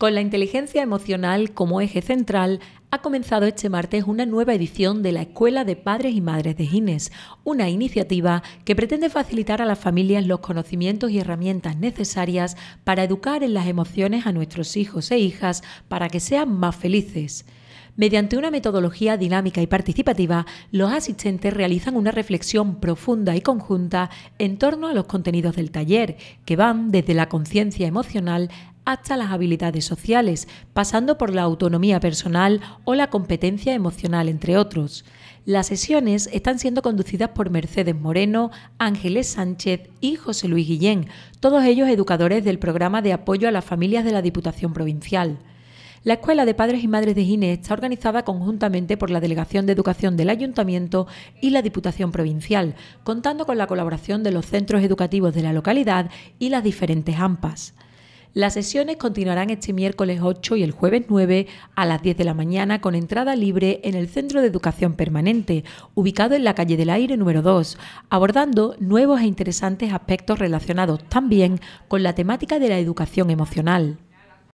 Con la inteligencia emocional como eje central, ha comenzado este martes una nueva edición de la Escuela de Padres y Madres de Gines, una iniciativa que pretende facilitar a las familias los conocimientos y herramientas necesarias para educar en las emociones a nuestros hijos e hijas para que sean más felices. Mediante una metodología dinámica y participativa, los asistentes realizan una reflexión profunda y conjunta en torno a los contenidos del taller, que van desde la conciencia emocional hasta las habilidades sociales, pasando por la autonomía personal o la competencia emocional, entre otros. Las sesiones están siendo conducidas por Mercedes Moreno, Ángeles Sánchez y José Luis Guillén, todos ellos educadores del programa de apoyo a las familias de la Diputación Provincial. La Escuela de Padres y Madres de Gine está organizada conjuntamente por la Delegación de Educación del Ayuntamiento y la Diputación Provincial, contando con la colaboración de los centros educativos de la localidad y las diferentes AMPAs. Las sesiones continuarán este miércoles 8 y el jueves 9 a las 10 de la mañana con entrada libre en el Centro de Educación Permanente, ubicado en la calle del Aire número 2, abordando nuevos e interesantes aspectos relacionados también con la temática de la educación emocional.